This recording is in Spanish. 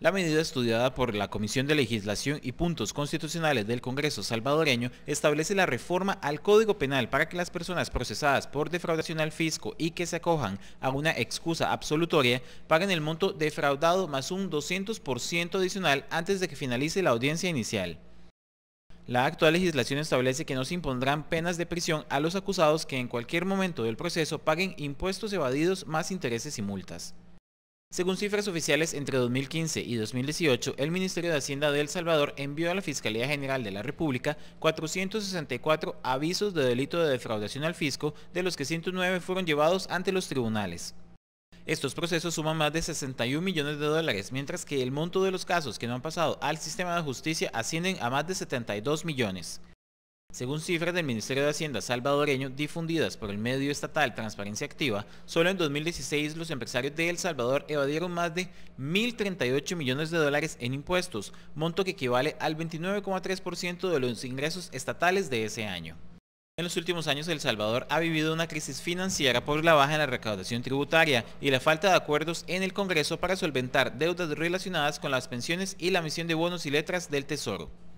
La medida estudiada por la Comisión de Legislación y Puntos Constitucionales del Congreso salvadoreño establece la reforma al Código Penal para que las personas procesadas por defraudación al fisco y que se acojan a una excusa absolutoria paguen el monto defraudado más un 200% adicional antes de que finalice la audiencia inicial. La actual legislación establece que no se impondrán penas de prisión a los acusados que en cualquier momento del proceso paguen impuestos evadidos más intereses y multas. Según cifras oficiales, entre 2015 y 2018, el Ministerio de Hacienda de El Salvador envió a la Fiscalía General de la República 464 avisos de delito de defraudación al fisco, de los que 109 fueron llevados ante los tribunales. Estos procesos suman más de 61 millones de dólares, mientras que el monto de los casos que no han pasado al sistema de justicia ascienden a más de 72 millones. Según cifras del Ministerio de Hacienda salvadoreño difundidas por el medio estatal Transparencia Activa, solo en 2016 los empresarios de El Salvador evadieron más de 1.038 millones de dólares en impuestos, monto que equivale al 29,3% de los ingresos estatales de ese año. En los últimos años El Salvador ha vivido una crisis financiera por la baja en la recaudación tributaria y la falta de acuerdos en el Congreso para solventar deudas relacionadas con las pensiones y la emisión de bonos y letras del Tesoro.